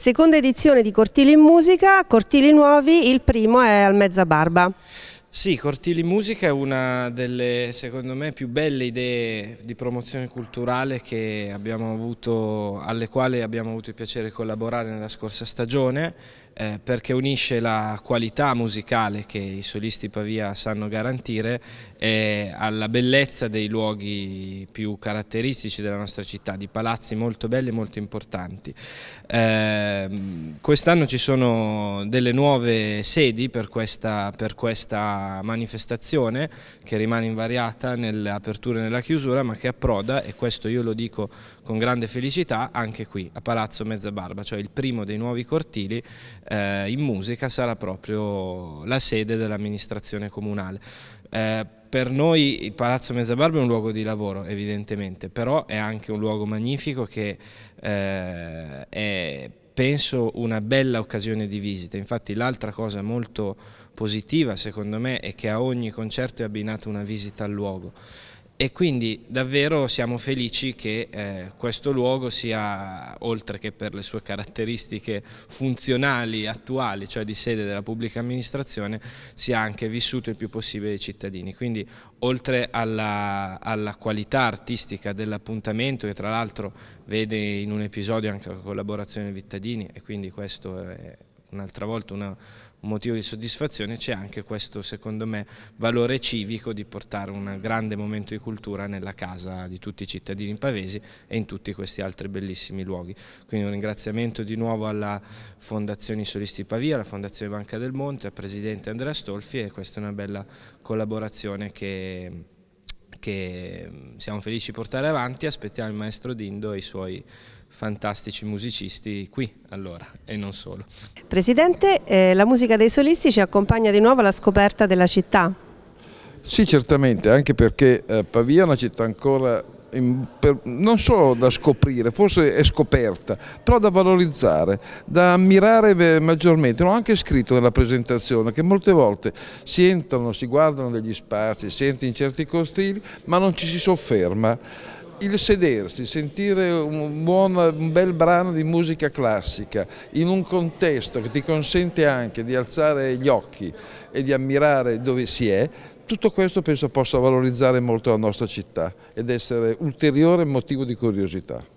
Seconda edizione di Cortili in Musica, Cortili Nuovi, il primo è al Mezza Barba. Sì, Cortili Musica è una delle, secondo me, più belle idee di promozione culturale avuto, alle quali abbiamo avuto il piacere di collaborare nella scorsa stagione, eh, perché unisce la qualità musicale che i solisti Pavia sanno garantire eh, alla bellezza dei luoghi più caratteristici della nostra città, di palazzi molto belli e molto importanti. Eh, Quest'anno ci sono delle nuove sedi per questa, per questa manifestazione che rimane invariata nell'apertura e nella chiusura ma che approda, e questo io lo dico con grande felicità, anche qui a Palazzo Mezzabarba, cioè il primo dei nuovi cortili eh, in musica sarà proprio la sede dell'amministrazione comunale. Eh, per noi il Palazzo Mezzabarba è un luogo di lavoro evidentemente, però è anche un luogo magnifico che eh, è penso una bella occasione di visita, infatti l'altra cosa molto positiva secondo me è che a ogni concerto è abbinata una visita al luogo e quindi davvero siamo felici che eh, questo luogo sia, oltre che per le sue caratteristiche funzionali attuali, cioè di sede della pubblica amministrazione, sia anche vissuto il più possibile dai cittadini. Quindi oltre alla, alla qualità artistica dell'appuntamento, che tra l'altro vede in un episodio anche la collaborazione dei cittadini e quindi questo è un'altra volta un motivo di soddisfazione, c'è anche questo secondo me valore civico di portare un grande momento di cultura nella casa di tutti i cittadini pavesi e in tutti questi altri bellissimi luoghi. Quindi un ringraziamento di nuovo alla Fondazione Solisti Pavia, alla Fondazione Banca del Monte, al Presidente Andrea Stolfi e questa è una bella collaborazione che che mm, siamo felici di portare avanti, aspettiamo il maestro Dindo e i suoi fantastici musicisti qui allora e non solo. Presidente, eh, la musica dei solisti ci accompagna di nuovo alla scoperta della città? Sì, certamente, anche perché eh, Pavia è una città ancora non solo da scoprire, forse è scoperta, però da valorizzare, da ammirare maggiormente. L'ho anche scritto nella presentazione che molte volte si entrano, si guardano degli spazi, si entra in certi costili, ma non ci si sofferma il sedersi, sentire un, buon, un, bel brano di musica classica in un contesto che ti consente anche di alzare gli occhi e di ammirare dove si è, tutto questo penso possa valorizzare molto la nostra città ed essere ulteriore motivo di curiosità.